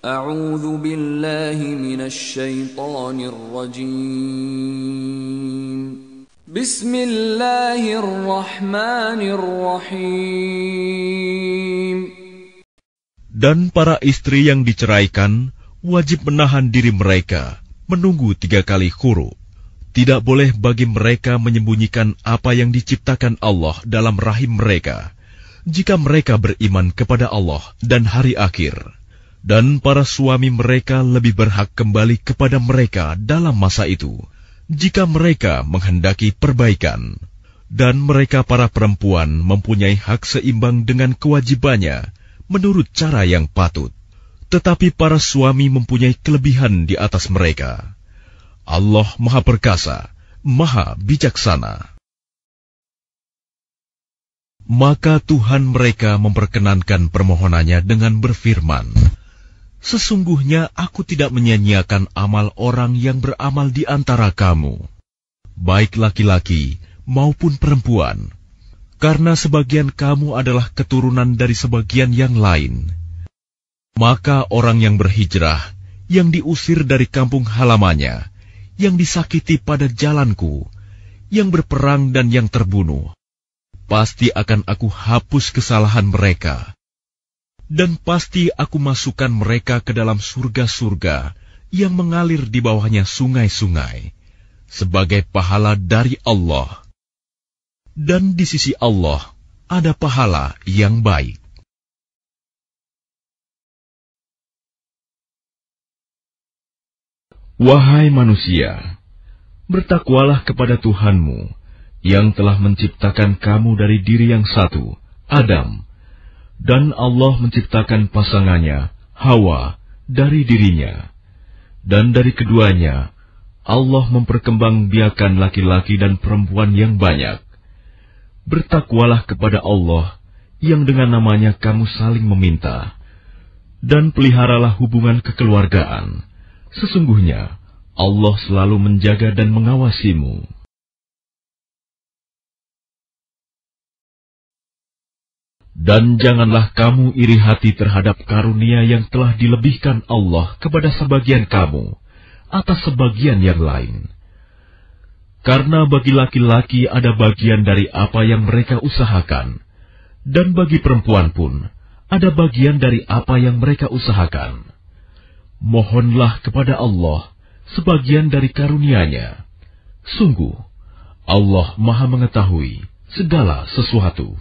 أعوذ بالله من الشيطان الرجيم بسم الله الرحمن الرحيم Dan para istri yang diceraikan wajib menahan diri mereka menunggu tiga kali khuru. Tidak boleh bagi mereka menyembunyikan apa yang diciptakan Allah dalam rahim mereka jika mereka beriman kepada Allah dan hari akhir dan para suami mereka lebih berhak kembali kepada mereka dalam masa itu, jika mereka menghendaki perbaikan, dan mereka para perempuan mempunyai hak seimbang dengan kewajibannya menurut cara yang patut. Tetapi para suami mempunyai kelebihan di atas mereka. Allah Maha Perkasa, Maha Bijaksana. Maka Tuhan mereka memperkenankan permohonannya dengan berfirman. Sesungguhnya aku tidak menyanyiakan amal orang yang beramal di antara kamu, baik laki-laki maupun perempuan, karena sebagian kamu adalah keturunan dari sebagian yang lain. Maka orang yang berhijrah, yang diusir dari kampung halamannya, yang disakiti pada jalanku, yang berperang dan yang terbunuh, pasti akan aku hapus kesalahan mereka dan pasti aku masukkan mereka ke dalam surga-surga yang mengalir di bawahnya sungai-sungai sebagai pahala dari Allah. Dan di sisi Allah ada pahala yang baik. Wahai manusia, bertakwalah kepada Tuhanmu yang telah menciptakan kamu dari diri yang satu, Adam, dan Allah menciptakan pasangannya, Hawa, dari dirinya. Dan dari keduanya, Allah memperkembangbiakan laki-laki dan perempuan yang banyak. Bertakwalah kepada Allah, yang dengan namanya kamu saling meminta. Dan peliharalah hubungan kekeluargaan. Sesungguhnya, Allah selalu menjaga dan mengawasimu. Dan janganlah kamu iri hati terhadap karunia yang telah dilebihkan Allah kepada sebagian kamu atas sebagian yang lain. Karena bagi laki-laki ada bagian dari apa yang mereka usahakan, dan bagi perempuan pun ada bagian dari apa yang mereka usahakan. Mohonlah kepada Allah sebagian dari karunia-Nya. Sungguh, Allah Maha Mengetahui segala sesuatu.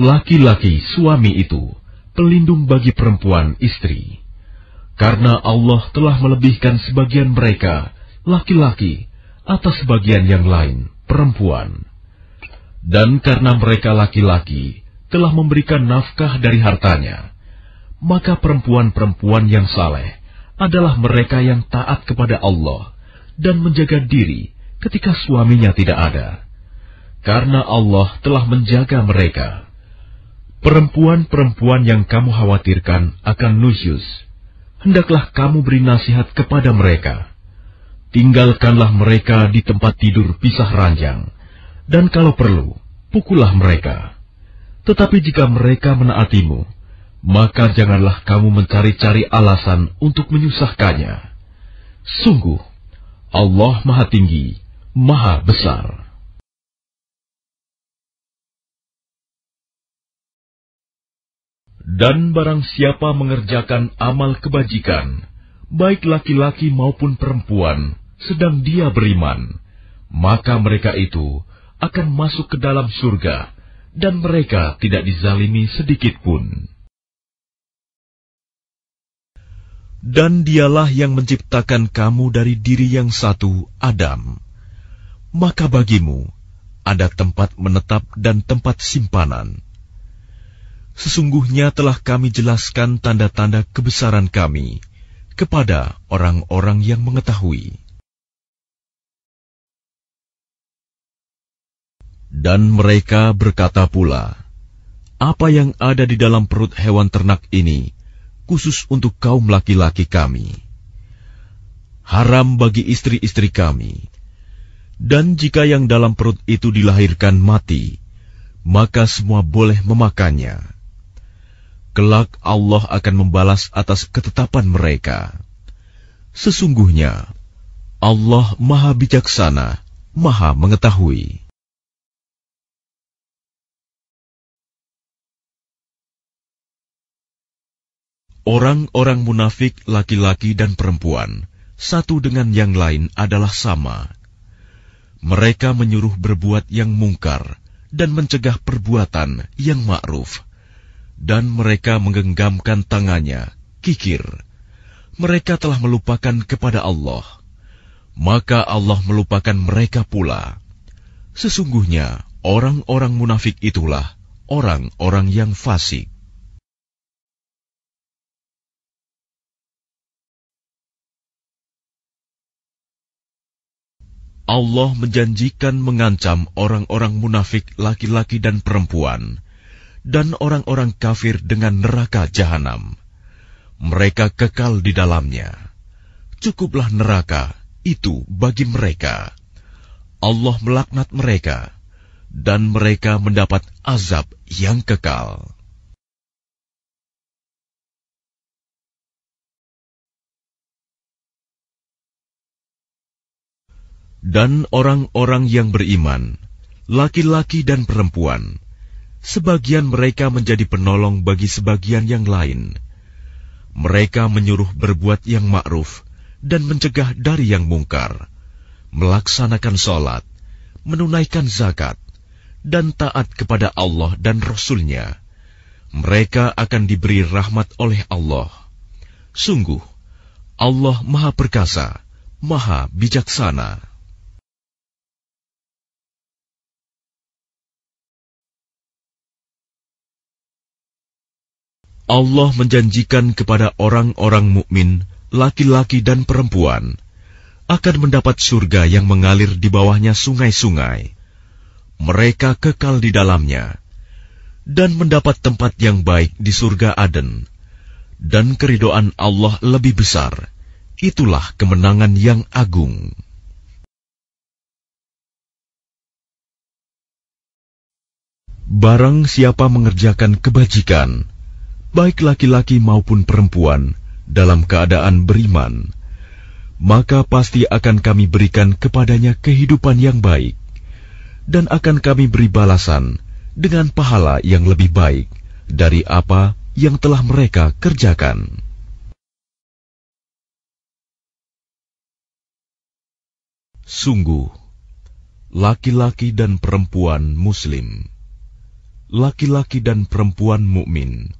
laki-laki suami itu pelindung bagi perempuan istri. Karena Allah telah melebihkan sebagian mereka, laki-laki, atas sebagian yang lain, perempuan. Dan karena mereka laki-laki telah memberikan nafkah dari hartanya, maka perempuan-perempuan yang saleh adalah mereka yang taat kepada Allah dan menjaga diri ketika suaminya tidak ada. Karena Allah telah menjaga mereka. Perempuan-perempuan yang kamu khawatirkan akan nusyus, hendaklah kamu beri nasihat kepada mereka. Tinggalkanlah mereka di tempat tidur pisah ranjang, dan kalau perlu, pukullah mereka. Tetapi jika mereka menaatimu, maka janganlah kamu mencari-cari alasan untuk menyusahkannya. Sungguh, Allah Maha Tinggi, Maha Besar. Dan barang siapa mengerjakan amal kebajikan, baik laki-laki maupun perempuan, sedang dia beriman, maka mereka itu akan masuk ke dalam surga, dan mereka tidak dizalimi sedikit pun. Dan dialah yang menciptakan kamu dari diri yang satu, Adam. Maka bagimu ada tempat menetap dan tempat simpanan Sesungguhnya telah kami jelaskan tanda-tanda kebesaran kami kepada orang-orang yang mengetahui. Dan mereka berkata pula, Apa yang ada di dalam perut hewan ternak ini khusus untuk kaum laki-laki kami. Haram bagi istri-istri kami. Dan jika yang dalam perut itu dilahirkan mati, maka semua boleh memakannya kelak Allah akan membalas atas ketetapan mereka. Sesungguhnya, Allah Maha Bijaksana, Maha Mengetahui. Orang-orang munafik laki-laki dan perempuan, satu dengan yang lain adalah sama. Mereka menyuruh berbuat yang mungkar dan mencegah perbuatan yang ma'ruf dan mereka menggenggamkan tangannya, kikir. Mereka telah melupakan kepada Allah, maka Allah melupakan mereka pula. Sesungguhnya, orang-orang munafik itulah orang-orang yang fasik. Allah menjanjikan mengancam orang-orang munafik laki-laki dan perempuan dan orang-orang kafir dengan neraka jahanam. Mereka kekal di dalamnya. Cukuplah neraka itu bagi mereka. Allah melaknat mereka, dan mereka mendapat azab yang kekal. Dan orang-orang yang beriman, laki-laki dan perempuan, Sebagian mereka menjadi penolong bagi sebagian yang lain. Mereka menyuruh berbuat yang ma'ruf dan mencegah dari yang mungkar, melaksanakan sholat, menunaikan zakat, dan taat kepada Allah dan Rasulnya. Mereka akan diberi rahmat oleh Allah. Sungguh, Allah Maha Perkasa, Maha Bijaksana. Allah menjanjikan kepada orang-orang mukmin, laki-laki dan perempuan, akan mendapat surga yang mengalir di bawahnya sungai-sungai. Mereka kekal di dalamnya dan mendapat tempat yang baik di surga Aden. Dan keridoan Allah lebih besar. Itulah kemenangan yang agung. Barang siapa mengerjakan kebajikan, baik laki-laki maupun perempuan, dalam keadaan beriman, maka pasti akan kami berikan kepadanya kehidupan yang baik, dan akan kami beri balasan dengan pahala yang lebih baik dari apa yang telah mereka kerjakan. Sungguh, laki-laki dan perempuan Muslim, laki-laki dan perempuan mukmin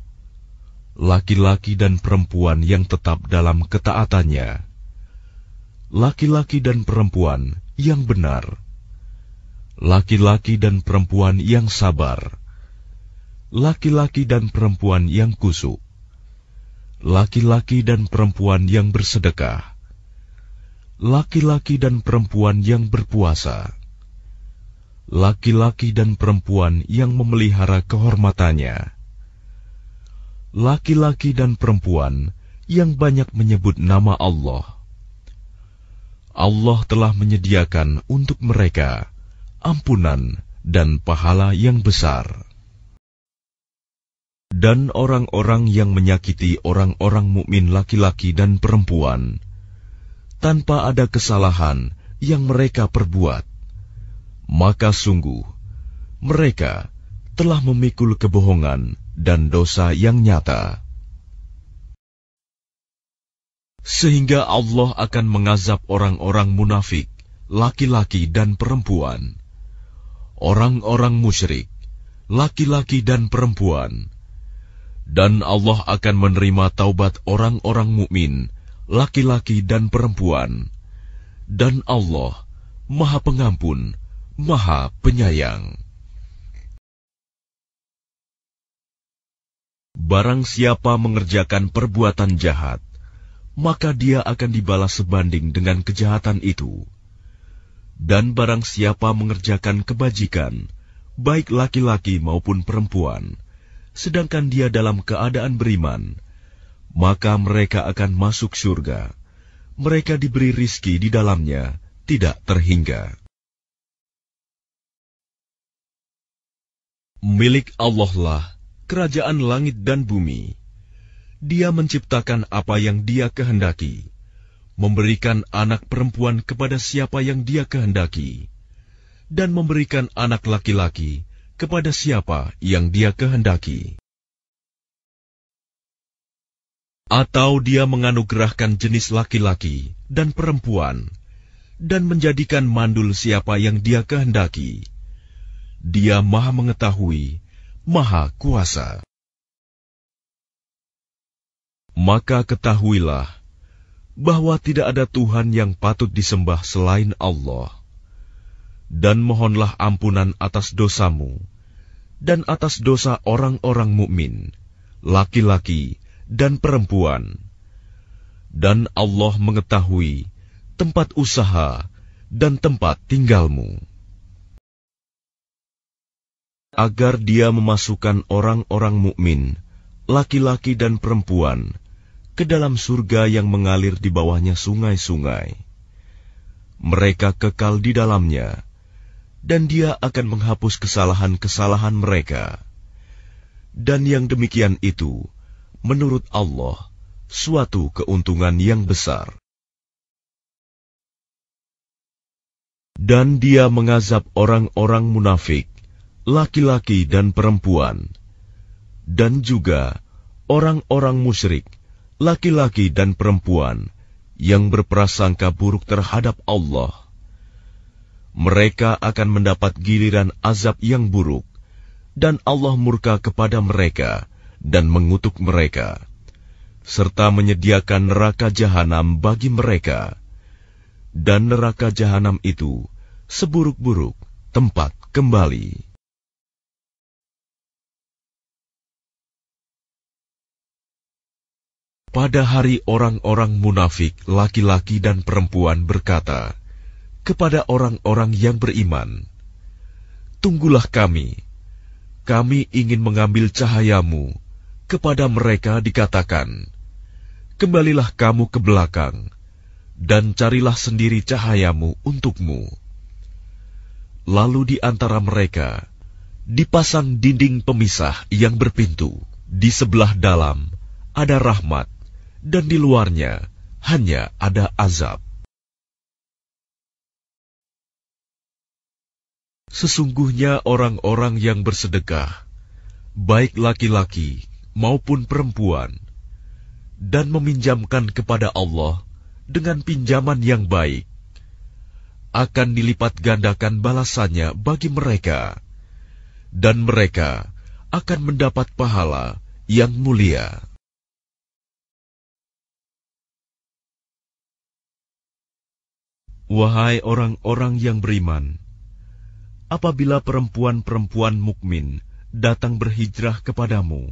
laki-laki dan perempuan yang tetap dalam ketaatannya, laki-laki dan perempuan yang benar, laki-laki dan perempuan yang sabar, laki-laki dan perempuan yang kusuk, laki-laki dan perempuan yang bersedekah, laki-laki dan perempuan yang berpuasa, laki-laki dan perempuan yang memelihara kehormatannya laki-laki dan perempuan yang banyak menyebut nama Allah. Allah telah menyediakan untuk mereka ampunan dan pahala yang besar. Dan orang-orang yang menyakiti orang-orang mukmin laki-laki dan perempuan tanpa ada kesalahan yang mereka perbuat, maka sungguh mereka telah memikul kebohongan dan dosa yang nyata. Sehingga Allah akan mengazab orang-orang munafik, laki-laki dan perempuan, orang-orang musyrik, laki-laki dan perempuan, dan Allah akan menerima taubat orang-orang mukmin, laki-laki dan perempuan, dan Allah Maha Pengampun, Maha Penyayang. Barang siapa mengerjakan perbuatan jahat, maka dia akan dibalas sebanding dengan kejahatan itu. Dan barang siapa mengerjakan kebajikan, baik laki-laki maupun perempuan, sedangkan dia dalam keadaan beriman, maka mereka akan masuk surga. Mereka diberi rizki di dalamnya, tidak terhingga. Milik Allah lah kerajaan langit dan bumi. Dia menciptakan apa yang dia kehendaki, memberikan anak perempuan kepada siapa yang dia kehendaki, dan memberikan anak laki-laki kepada siapa yang dia kehendaki. Atau dia menganugerahkan jenis laki-laki dan perempuan, dan menjadikan mandul siapa yang dia kehendaki. Dia maha mengetahui Maha Kuasa. Maka ketahuilah bahwa tidak ada Tuhan yang patut disembah selain Allah, dan mohonlah ampunan atas dosamu dan atas dosa orang-orang mukmin, laki-laki dan perempuan, dan Allah mengetahui tempat usaha dan tempat tinggalmu agar dia memasukkan orang-orang mukmin, laki-laki dan perempuan, ke dalam surga yang mengalir di bawahnya sungai-sungai. Mereka kekal di dalamnya, dan dia akan menghapus kesalahan-kesalahan mereka. Dan yang demikian itu, menurut Allah, suatu keuntungan yang besar. Dan dia mengazab orang-orang munafik laki-laki dan perempuan, dan juga orang-orang musyrik, laki-laki dan perempuan yang berprasangka buruk terhadap Allah. Mereka akan mendapat giliran azab yang buruk, dan Allah murka kepada mereka dan mengutuk mereka, serta menyediakan neraka jahanam bagi mereka. Dan neraka jahanam itu seburuk-buruk tempat kembali. Pada hari orang-orang munafik, laki-laki dan perempuan berkata kepada orang-orang yang beriman, "Tunggulah kami, kami ingin mengambil cahayamu." Kepada mereka dikatakan, "Kembalilah kamu ke belakang, dan carilah sendiri cahayamu untukmu." Lalu di antara mereka dipasang dinding pemisah yang berpintu, di sebelah dalam ada rahmat dan di luarnya hanya ada azab. Sesungguhnya orang-orang yang bersedekah, baik laki-laki maupun perempuan, dan meminjamkan kepada Allah dengan pinjaman yang baik, akan dilipat gandakan balasannya bagi mereka, dan mereka akan mendapat pahala yang mulia. Wahai orang-orang yang beriman, apabila perempuan-perempuan mukmin datang berhijrah kepadamu,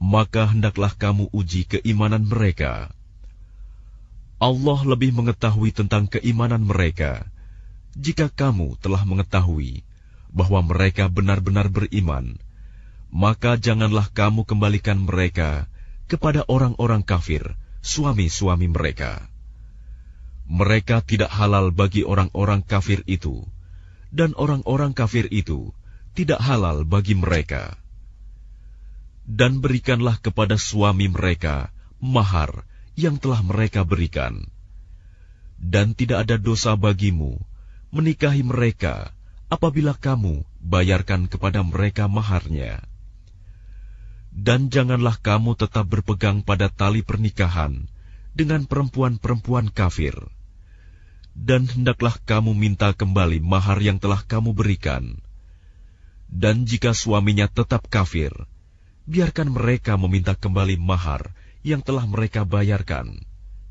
maka hendaklah kamu uji keimanan mereka. Allah lebih mengetahui tentang keimanan mereka. Jika kamu telah mengetahui bahwa mereka benar-benar beriman, maka janganlah kamu kembalikan mereka kepada orang-orang kafir, suami-suami mereka mereka tidak halal bagi orang-orang kafir itu, dan orang-orang kafir itu tidak halal bagi mereka. Dan berikanlah kepada suami mereka mahar yang telah mereka berikan, dan tidak ada dosa bagimu menikahi mereka apabila kamu bayarkan kepada mereka maharnya. Dan janganlah kamu tetap berpegang pada tali pernikahan dengan perempuan-perempuan kafir. Dan hendaklah kamu minta kembali mahar yang telah kamu berikan. Dan jika suaminya tetap kafir, biarkan mereka meminta kembali mahar yang telah mereka bayarkan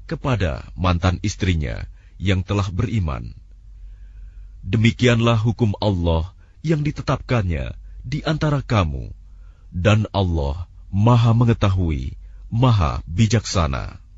kepada mantan istrinya yang telah beriman. Demikianlah hukum Allah yang ditetapkannya di antara kamu, dan Allah Maha Mengetahui, Maha Bijaksana.